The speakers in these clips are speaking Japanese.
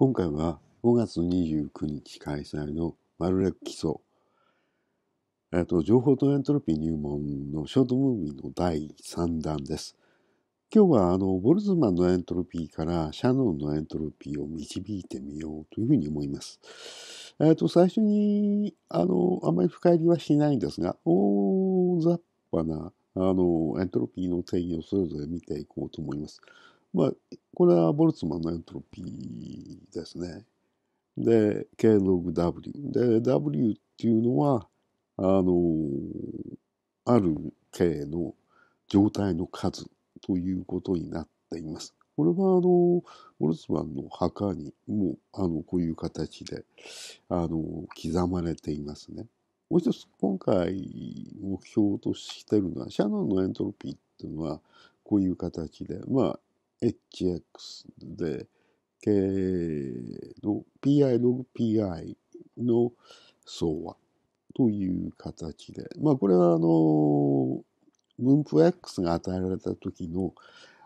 今回は5月29日開催のマルレック基礎と情報とエントロピー入門のショートムービーの第3弾です。今日はあのボルズマンのエントロピーからシャノンのエントロピーを導いてみようというふうに思います。えっ、と、最初に、あの、あまり深入りはしないんですが、大雑把な、あの、エントロピーの定義をそれぞれ見ていこうと思います。まあ、これはボルツマンのエントロピーですね。で、K ログ W。で、W っていうのは、あの、ある K の状態の数ということになっています。これはあの、ボルツマンの墓にもあのこういう形であの刻まれていますね。もう一つ今回目標としてるのはシャノンのエントロピーっていうのはこういう形でまあ hx で、k の pi ログ pi の相和という形で、まあこれはあの、分布 x が与えられた時の、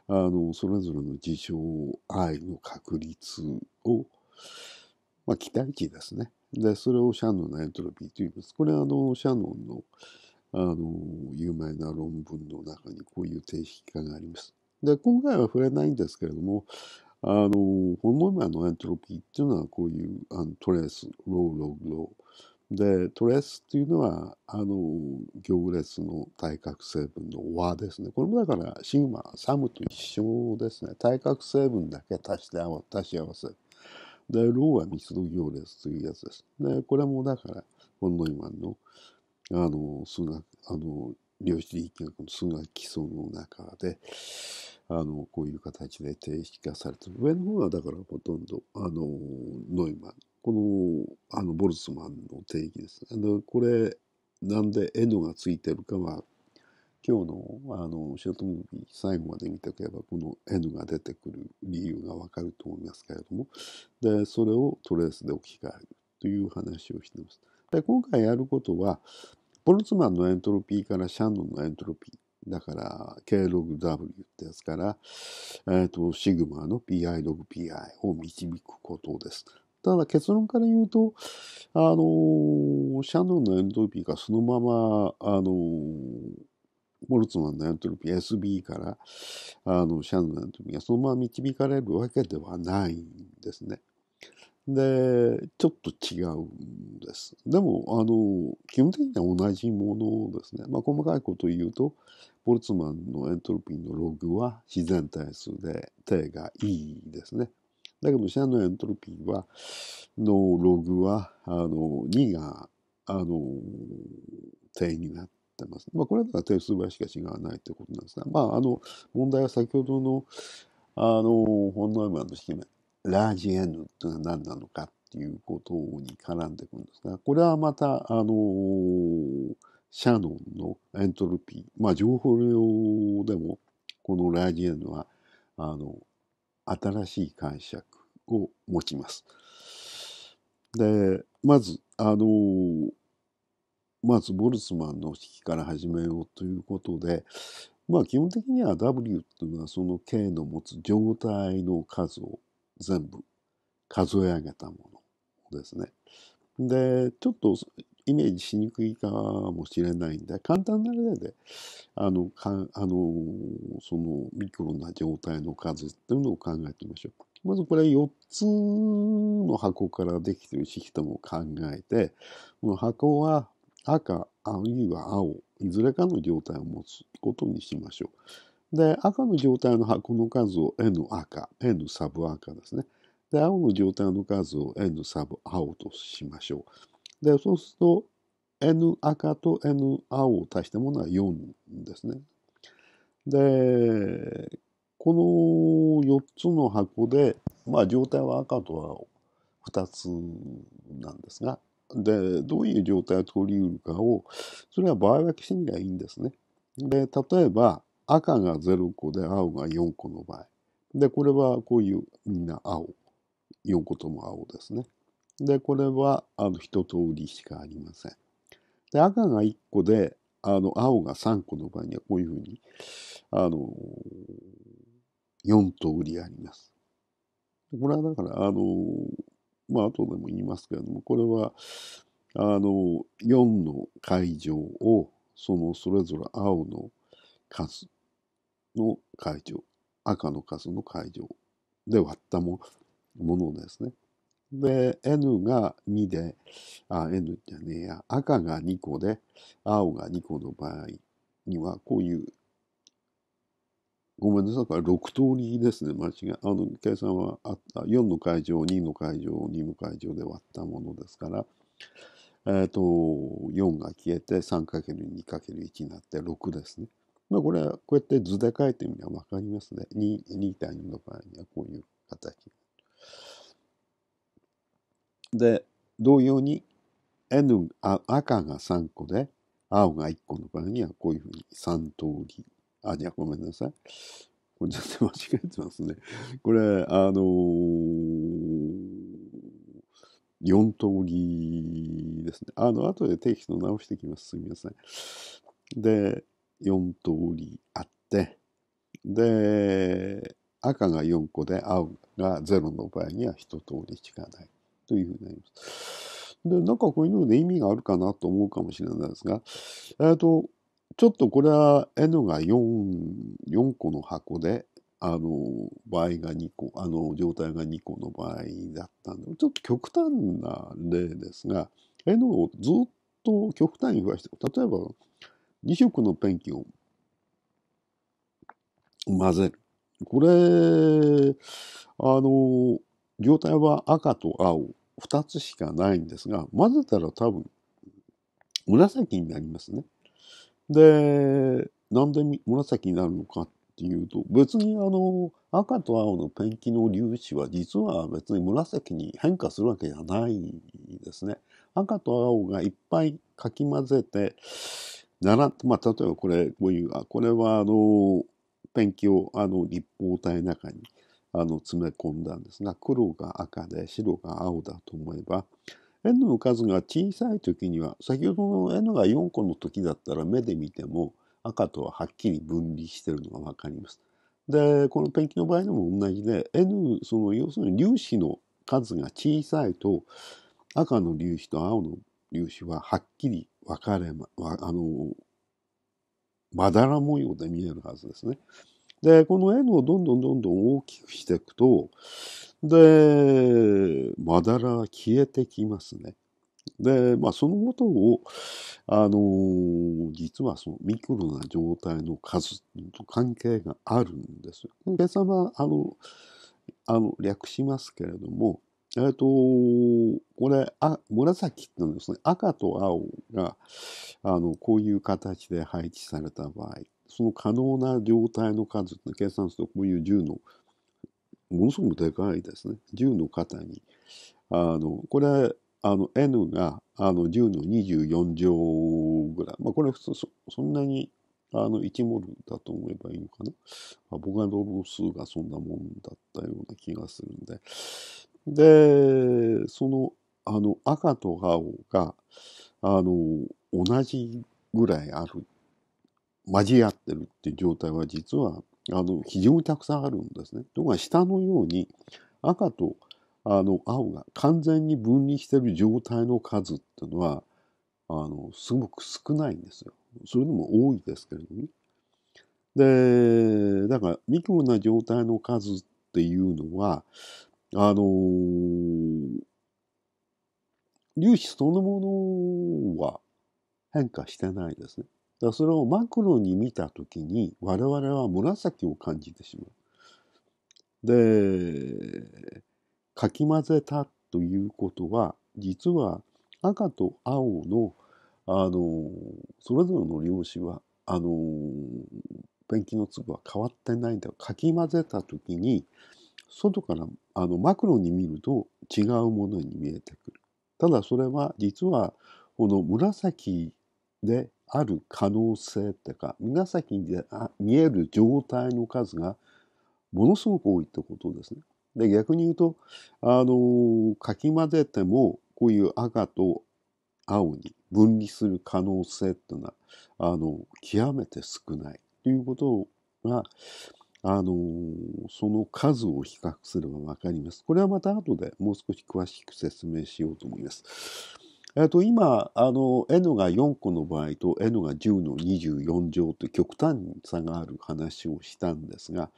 あの、それぞれの事象 i の確率を、まあ期待値ですね。で、それをシャノンのエントロピーと言います。これはあの、シャノンの、あの、有名な論文の中にこういう定式化があります。で、今回は触れないんですけれども、あの、ホノイマンのエントロピーっていうのはこういうあのトレース、ロー、ロー、ロー。で、トレースっていうのは、あの、行列の対角成分の和ですね。これもだから、シグマ、サムと一緒ですね。対角成分だけ足して合足し合わせる。で、ローは密度行列というやつです。で、これもだから、ホノイマンの、あの、数学、あの、量子力学の数学基礎の中で、あの、こういう形で定式化されてる。上の方はだからほとんど、あの、ノイマン。この、あの、ボルツマンの定義です。あの、これ、なんで N がついてるかは、今日の、あの、ショートムービー最後まで見ておけば、この N が出てくる理由がわかると思いますけれども、で、それをトレースで置き換えるという話をしています。で、今回やることは、ボルツマンのエントロピーからシャンノンのエントロピー、だから、K6W ってやつから、えっ、ー、と、シグマの PI ログ PI を導くことです。ただ結論から言うと、あのー、シャノンのエントロピーがそのまま、あのー、モルツマンのエントロピー SB からあのシャノンのエントロピーがそのまま導かれるわけではないんですね。で、ちょっと違うんです。でも、あの、基本的には同じものですね。まあ、細かいことを言うと、ボルツマンのエントロピーのログは自然対数で定がいいですね。だけど、シャのエントロピーは、のログは、あの、2が、あの、定になって、ます。まあ、これは定数倍しか違わないということなんですが、まあ、あの問題は先ほどのあの本能マンの式ラージエヌというのは何なのかっていうことに絡んでくるんですが、これはまた、あのー、シャノンのエントロピー、まあ、情報量でも、このラージエドは、あの、新しい解釈を持ちます。で、まず、あのー、まずボルツマンの式から始めようということで、まあ基本的には W っていうのはその K の持つ状態の数を全部数え上げたものですね。で、ちょっとイメージしにくいかもしれないんで、簡単な例で、あの、かあのそのミクロな状態の数っていうのを考えてみましょう。まずこれ4つの箱からできてるシステムを考えて、この箱は赤、あるいは青、いずれかの状態を持つことにしましょう。で、赤の状態の箱の数を N 赤、N サブ赤ですね。で、青の状態の数を N サブ青としましょう。で、そうすると N 赤と N 青を足したものは4ですね。で、この4つの箱で、まあ状態は赤と青2つなんですが、で、どういう状態を取り得るかを、それは場合分けしてみればいいんですね。で、例えば、赤が0個で青が4個の場合。で、これはこういうみんな青。4個とも青ですね。で、これはあの一通りしかありません。で、赤が1個で、あの青が3個の場合にはこういうふうに、あの、4通りあります。これはだから、あの、まあ後でも言いますけれども、これは、あの、4の会場を、そのそれぞれ青の数の会場、赤の数の会場で割ったもものですね。で、N が2で、あ、N じゃねえや、赤が2個で、青が2個の場合には、こういう、ごめんなさい、これ6通りですね、間違い。あの、計算はあった。4の会場、2の会場、2の会場で割ったものですから、えっ、ー、と、4が消えて 3×2×1 になって6ですね。まあ、これはこうやって図で書いてみれば分かりますね。2, 2対2の場合にはこういう形。で、同様に N あ赤が3個で青が1個の場合にはこういうふうに3通り。あ、じゃごめんなさい。これ全然間違えてますね。これ、あのー4通りですね。あの、後でテキスト直してきます。すみません。で、4通りあって、で、赤が4個で青が0の場合には1通りしかないというふうになります。で、なんかこういうので意味があるかなと思うかもしれないですが、えっ、と、ちょっとこれは N が 4, 4個の箱で、あの、場合が2個、あの、状態が2個の場合だったんで、ちょっと極端な例ですが、N をずっと極端に増やして、例えば2色のペンキを混ぜる。これ、あの、状態は赤と青2つしかないんですが、混ぜたら多分紫になりますね。で、なんで紫になるのかっていうと、別にあの、赤と青のペンキの粒子は実は別に紫に変化するわけじゃないですね。赤と青がいっぱいかき混ぜて、習まあ、例えばこれ、こういう、あこれは、あの、ペンキを、あの、立方体の中に、あの、詰め込んだんですが、黒が赤で、白が青だと思えば、N の数が小さい時には、先ほどの N が4個の時だったら目で見ても、赤とははっきり分離してるのがわかります。で、このペンキの場合でも同じで、N、その、要するに粒子の数が小さいと、赤の粒子と青の粒子ははっきり分かれ、あの、まだら模様で見えるはずですね。で、この円をどんどんどんどん大きくしていくと、で、まだらは消えてきますね。で、まあ、そのことを、あの、実はそのミクロな状態の数と関係があるんですよ。今は、あの、あの略しますけれども、えっ、ー、と、これ、あ、紫ってのはですね、赤と青が、あの、こういう形で配置された場合、その可能な状態の数って計算すると、こういう10の、ものすごくでかいですね。10の型に。あの、これ、あの、N が、あの、10の24乗ぐらい。まあ、これ普通そ、そんなに、あの、1モルだと思えばいいのかな。アボガドロ数がそんなもんだったような気がするんで。で、その、あの、赤と青が、あの、同じぐらいある、交合ってるっていう状態は実は、あの、非常にたくさんあるんですね。ところが下のように、赤とあの青が完全に分離してる状態の数っていうのは、あの、すごく少ないんですよ。それでも多いですけれどもね。で、だから、未公な状態の数っていうのは、あのー、粒子そのものは変化してないですね。だそれをマクロに見た時に我々は紫を感じてしまう。でかき混ぜたということは実は赤と青のあのそれぞれの量子はあのペンキの粒は変わってないんだかき混ぜた時に外からあのマクロに見ると違うものに見えてくる。ただそれは実はこの紫である可能性っていうか紫で見える状態の数がものすごく多いってことですね。で逆に言うとあのかき混ぜてもこういう赤と青に分離する可能性っていうのはあの極めて少ないということがあのその数を比較すれば分かります。これはまた後でもう少し詳しく説明しようと思います。えっと、今、あの、N が4個の場合と N が10の24乗って極端に差がある話をしたんですが、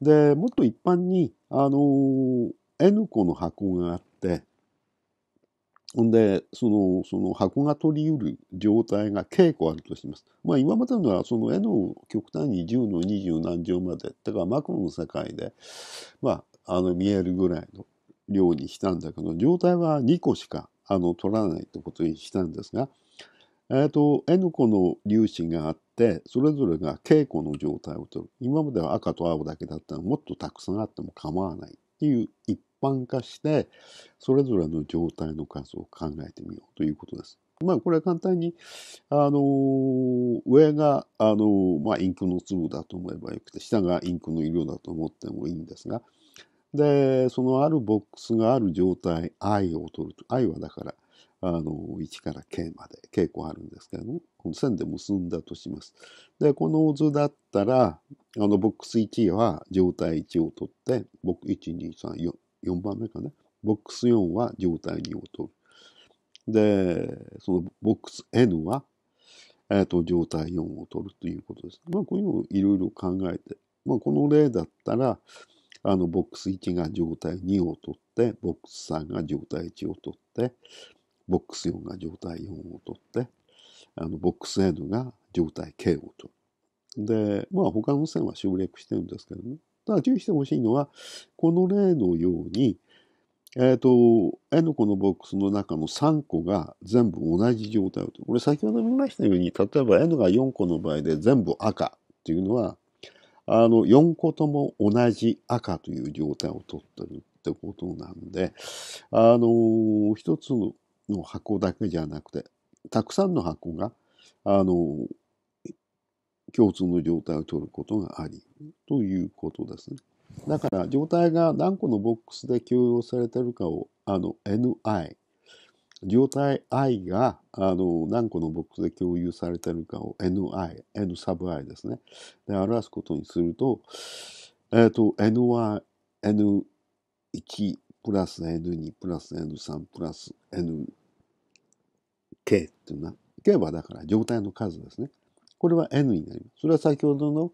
で、もっと一般に、あの、N 個の箱があって、んで、その、その箱が取り得る状態が稽古あるとします。まあ今までのはその絵の極端に10の20何乗まで、だからマクロの世界で、まあ、あの見えるぐらいの量にしたんだけど、状態は2個しかあの取らないってことにしたんですが、えっ、ー、と、の粒子があって、それぞれが稽古の状態を取る。今までは赤と青だけだったらもっとたくさんあっても構わないっていう一般化してそれぞれの状態の数を考えてみようということです。まあこれは簡単にあの上があの、まあ、インクの粒だと思えばよくて下がインクの色だと思ってもいいんですがでそのあるボックスがある状態 i を取ると i はだからあの1から k まで稽古あるんですけどもこの線で結んだとします。でこの図だったらあのボックス1は状態1を取って僕1 2 3 4 4番目かね。ボックス4は状態2を取る。で、そのボックス N は、えーと、と状態4を取るということです。まあ、こういうのをいろいろ考えて、まあ、この例だったら、あのボックス1が状態2を取って、ボックス3が状態1を取って、ボックス4が状態4を取って、あのボックス N が状態 K を取る。で、まあ他の線は省略してるんですけどね。ただ注意してほしいのは、この例のように、えっ、ー、と、N 個のボックスの中の3個が全部同じ状態を。これ先ほど見ましたように、例えば N が4個の場合で全部赤っていうのは、あの、4個とも同じ赤という状態をとってるってことなんで、あの、一つの箱だけじゃなくて、たくさんの箱が、あの、共通の状態をとることがありということですね。だから状態が何個のボックスで共有されてるかをあの NI 状態 i があの何個のボックスで共有されてるかを ni n サブ i ですねで表すことにすると,、えっ、ー、と n1 n1 プラス n2 プラス n3 プラス nk っていうのは k はだから状態の数ですねこれは n になりますそれは先ほどの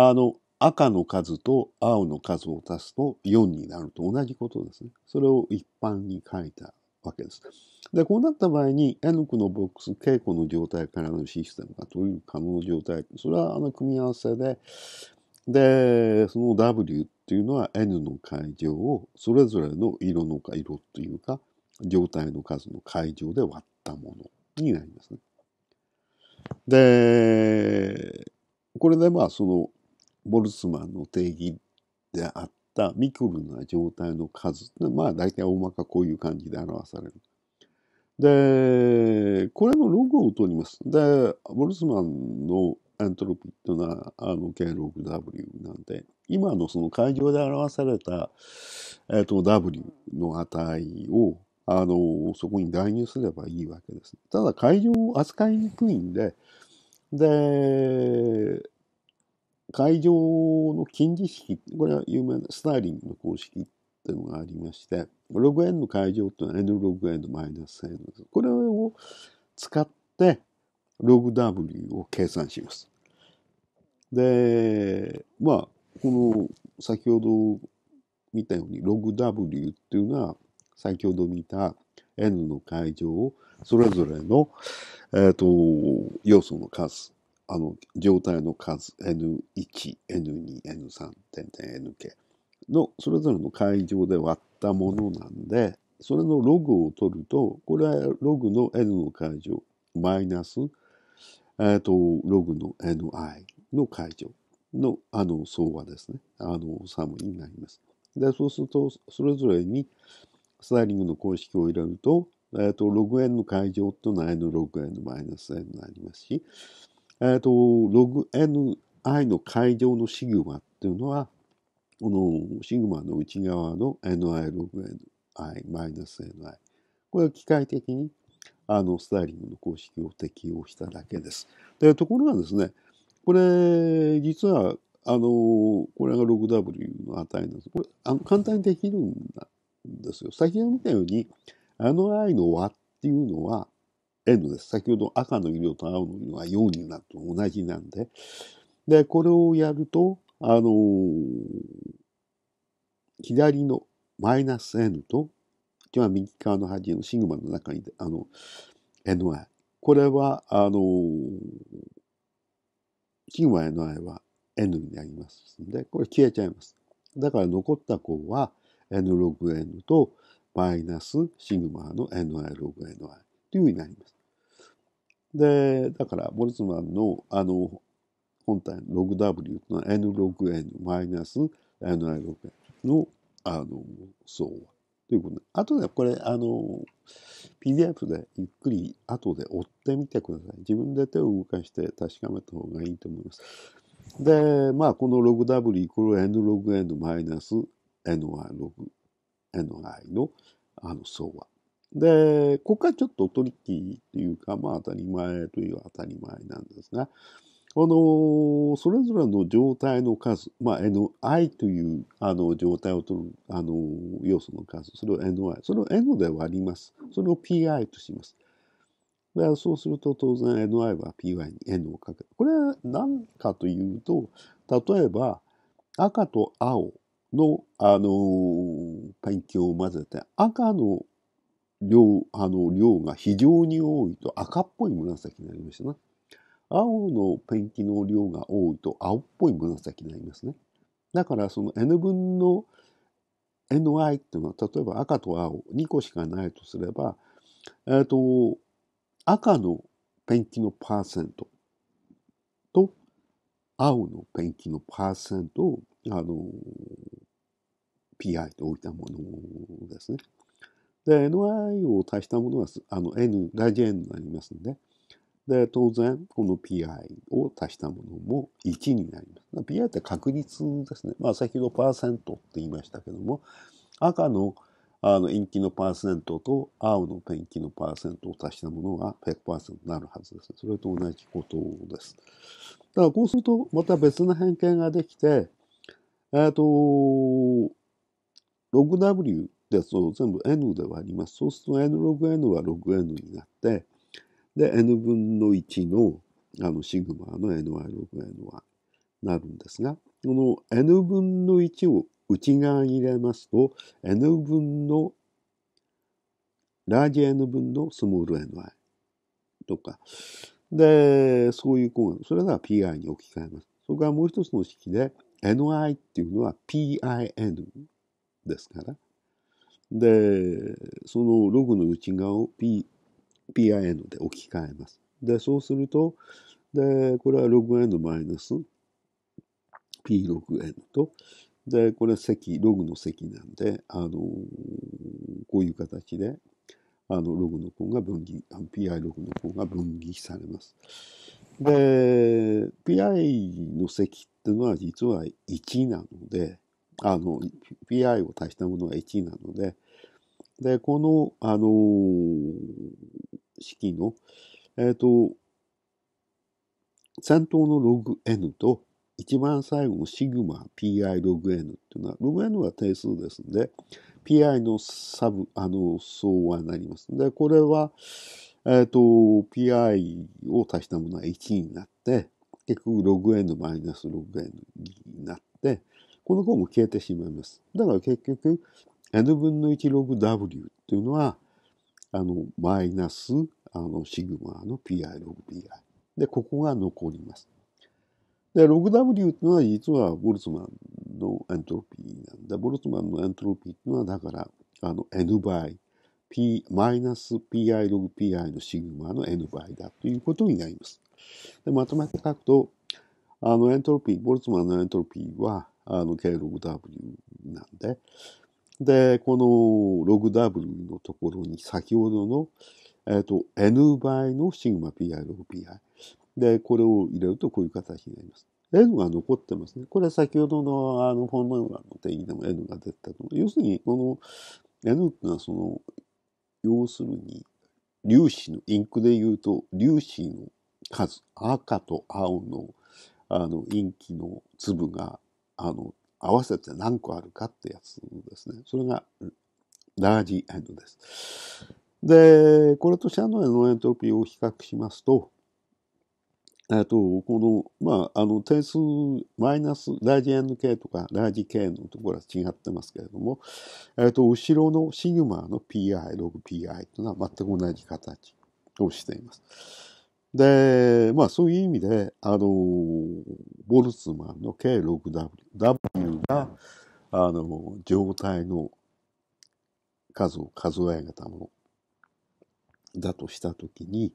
あの、赤の数と青の数を足すと4になると同じことですね。それを一般に書いたわけです。で、こうなった場合に N 区のボックス、稽古の状態からのシステムがという可能状態。それはあの組み合わせで、で、その W っていうのは N の会場をそれぞれの色のか色というか状態の数の会場で割ったものになりますね。で、これでまあそのボルツマンの定義であったミクルな状態の数まあ大体大まかこういう感じで表される。で、これのログを取ります。で、ボルツマンのエントロピットなあの K6W なんで、今のその会場で表された、えー、と W の値をあのそこに代入すればいいわけです。ただ会場を扱いにくいんで、で、会場の近似式、これは有名なスターリングの公式っていうのがありまして、ログ N の会場というのは N ログ N マイナス N です。これを使って、ログ W を計算します。で、まあ、この先ほど見たように、ログ W っていうのは、先ほど見た N の会場をそれぞれの、えーと要素の数あの、状態の数 N1、N2、N3、NK のそれぞれの会場で割ったものなんで、それのログを取ると、これはログの N の会場、マイナス、えっ、ー、と、ログの NI の会場の、あの、相和ですね。あの、サムになります。で、そうすると、それぞれにスタイリングの公式を入れると、えっ、ー、と、ログ N の会場というのは N ログ N マイナス N になりますし、えっ、ー、と、ログ NI の解良のシグマっていうのは、このシグマの内側の NI ログ NI マイナス NI。これは機械的にあのスタイリングの公式を適用しただけです。でところがですね、これ実はあのこれが 6W の値なんです。これあの簡単にできるんですよ。先ほど見たように NI の和っていうのは N です。先ほど赤の色と青の色が4になると同じなんで。で、これをやると、あのー、左のマイナス N と、一番右側の端のシグマの中に、あの、NI。これは、あのー、シグマ NI は N になりますんで、これ消えちゃいます。だから残った項は N ログ N とマイナスシグマの NI ログ NI というふうになります。で、だからボルツマンのあの本体の l w の n ログ n マイナス n i ログ n のあの相和ということで、あとでこれあの PDF でゆっくり後で追ってみてください。自分で手を動かして確かめた方がいいと思います。で、まあ、この l w イコール n ログ n マイナス ni ログ ni のあの相和で、ここはちょっとトリッキーというか、まあ当たり前という当たり前なんですが、あのそれぞれの状態の数、まあ、NI というあの状態を取るあの要素の数、それを NI、それを N で割ります。それを PI とします。でそうすると当然 NI は PI に N をかける。これは何かというと、例えば赤と青の、あのー、ペンキを混ぜて赤の量、あの、量が非常に多いと赤っぽい紫になりましたな、ね。青のペンキの量が多いと青っぽい紫になりますね。だからその N 分の NI っていうのは例えば赤と青2個しかないとすれば、えーと、赤のペンキのパーセントと青のペンキのパーセントをあの PI と置いたものですね。で、NI を足したものはあの N、ラジ N になりますので、で、当然、この PI を足したものも1になります。PI って確率ですね。まあ、先ほどパーセントって言いましたけども、赤のあの、陰気のパーセントと青のペンキのパーセントを足したものが100%になるはずです。それと同じことです。だからこうするとまた別の変形ができて、えっ、ー、と、6W で、そう全部 n で割ります。そうすると n ログ n はログ n になって、で、n 分の1の、あの、シグマの ny ログ n はなるんですが、この n 分の1を内側に入れますと、n 分の、ラージ n 分のスモール n i とか、で、そういう項が、それが pi に置き換えます。それからもう一つの式で、ni っていうのは pin ですから、で、そのログの内側を P、PIN で置き換えます。で、そうすると、で、これはログ N マイナス P ログ N と、で、これは積、ログの積なんで、あのー、こういう形で、あの、ログの項が分岐、PI ログの項が分岐されます。で、PI の積っていうのは実は1なので、あの、PI を足したものは1なので、で、この、あのー、式の、えっ、ー、と、先頭のログ n と、一番最後のシグマ pi ログ n っていうのは、ログ n は定数ですので、pi のサブ、あの、相和になります。で、これは、えっ、ー、と、pi を足したものは1になって、結局ログ n マイナスログ n になって、この項も消えてしまいます。だから結局、n 分の1ログ w というのは、あの、マイナス、あの、シグマの pi ログ p i で、ここが残ります。で、ログ w というのは実はボルツマンのエントロピーなんで、ボルツマンのエントロピーというのは、だから、あの、n 倍、p、マイナス pi ログ pi のシグマの n 倍だということになります。で、まとめて書くと、あの、エントロピー、ボルツマンのエントロピーは、あの K6W なんで。で、この 6W のところに先ほどの、えっ、ー、と、N 倍のシグマ PI6PI。で、これを入れるとこういう形になります。N が残ってますね。これ先ほどのあのフォンの定義でも N が出たと。要するに、この N っていうのはその、要するに、粒子の、インクで言うと粒子の数、赤と青のあのインキの粒があの、合わせて何個あるかってやつですね。それが、ラージエンドです。で、これとシャノエのエントロピーを比較しますと、えっと、この、まあ、あの、点数、マイナス、ラージ N 系とか、ラージ K のところは違ってますけれども、えっと、後ろのシグマの PI、ログ PI というのは全く同じ形をしています。で、まあそういう意味で、あの、ボルツマンの K6W、W が、あの、状態の数を数え方のだとしたときに、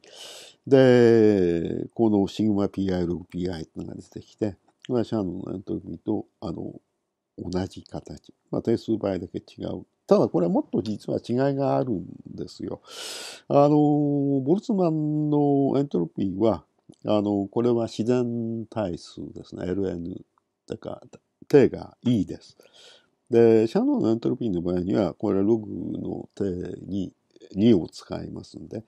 で、このシグマ PI、6PI っていうのが出てきて、私はあの、あの時と、あの、同じ形。まあ、定数倍だけ違う。ただこれはもっと実は違いがあるんですよ。あの、ボルツマンのエントロピーは、あの、これは自然対数ですね。LN だから、定が E です。で、シャノンのエントロピーの場合には、これログの定に2を使いますんで、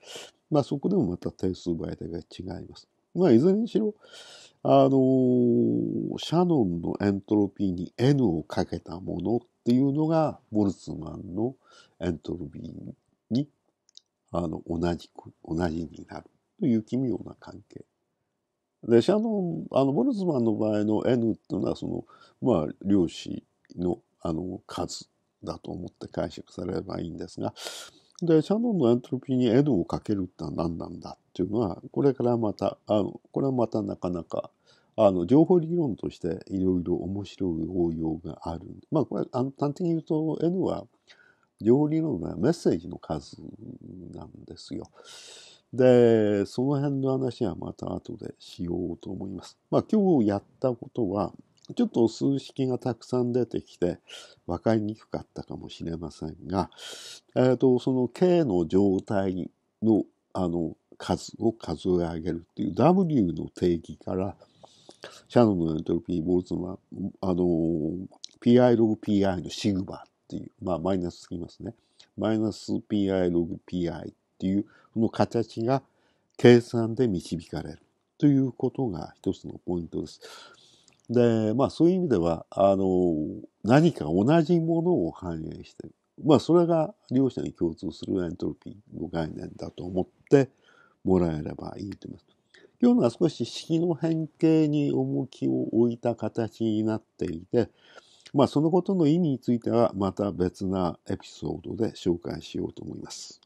まあそこでもまた定数倍だけ違います。まあいずれにしろ、あの、シャノンのエントロピーに N をかけたものっていうのが、ボルツマンのエントロピーに、あの、同じく、同じになるという奇妙な関係。で、シャノン、あの、ボルツマンの場合の N っていうのは、その、まあ、量子の、あの、数だと思って解釈されればいいんですが、で、シャノンのエントロピーに N をかけるってのは何なんだていうのは、これからまた、あの、これはまたなかなか、あの、情報理論としていろいろ面白い応用がある。まあ、これ、あの、端的に言うと N は、情報理論がメッセージの数なんですよ。で、その辺の話はまた後でしようと思います。まあ、今日やったことは、ちょっと数式がたくさん出てきて分かりにくかったかもしれませんが、えーとその K の状態のあの数を数え上げるっていう W の定義から、シャノンのエントロピー、ボルツマン、あの、PI ログ PI のシグマっていう、まあマイナスすぎますね。マイナス PI ログ PI っていう、この形が計算で導かれるということが一つのポイントです。で、まあそういう意味では、あの、何か同じものを反映してる。まあそれが両者に共通するエントロピーの概念だと思って、もらえればいいと思います。今日のは少し式の変形に重きを置いた形になっていて、まあ、そのことの意味についてはまた別なエピソードで紹介しようと思います。